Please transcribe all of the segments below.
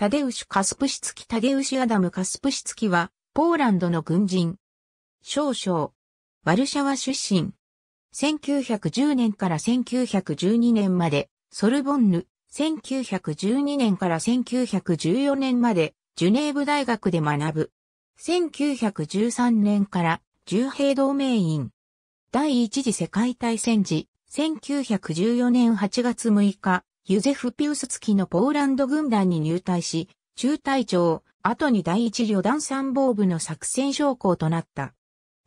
タデウシュ・カスプシツキタデウシ・アダム・カスプシツキは、ポーランドの軍人。少々。ワルシャワ出身。1910年から1912年まで、ソルボンヌ。1912年から1914年まで、ジュネーブ大学で学ぶ。1913年から、重兵同盟員。第一次世界大戦時、1914年8月6日、ユゼフ・ピウス付きのポーランド軍団に入隊し、中隊長、後に第一旅団参謀部の作戦将校となった。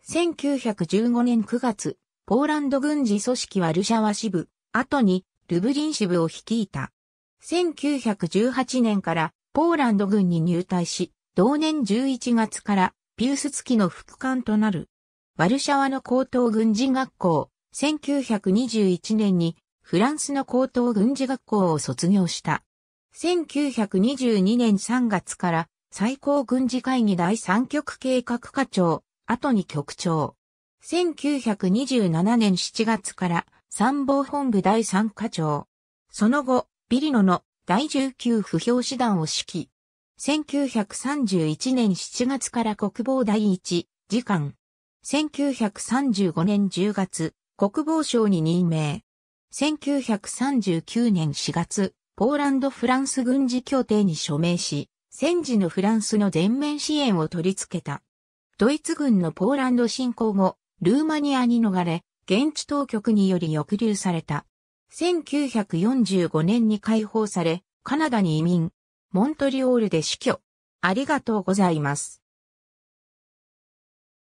1915年9月、ポーランド軍事組織ワルシャワ支部、後にルブリン支部を率いた。1918年からポーランド軍に入隊し、同年11月からピウス付きの副官となる。ワルシャワの高等軍事学校、1921年にフランスの高等軍事学校を卒業した。1922年3月から最高軍事会議第三局計画課長、後に局長。1927年7月から参謀本部第三課長。その後、ビリノの第19不評師団を指揮。1931年7月から国防第一次官。1935年10月、国防省に任命。1939年4月、ポーランド・フランス軍事協定に署名し、戦時のフランスの全面支援を取り付けた。ドイツ軍のポーランド侵攻後、ルーマニアに逃れ、現地当局により抑留された。1945年に解放され、カナダに移民、モントリオールで死去。ありがとうございます。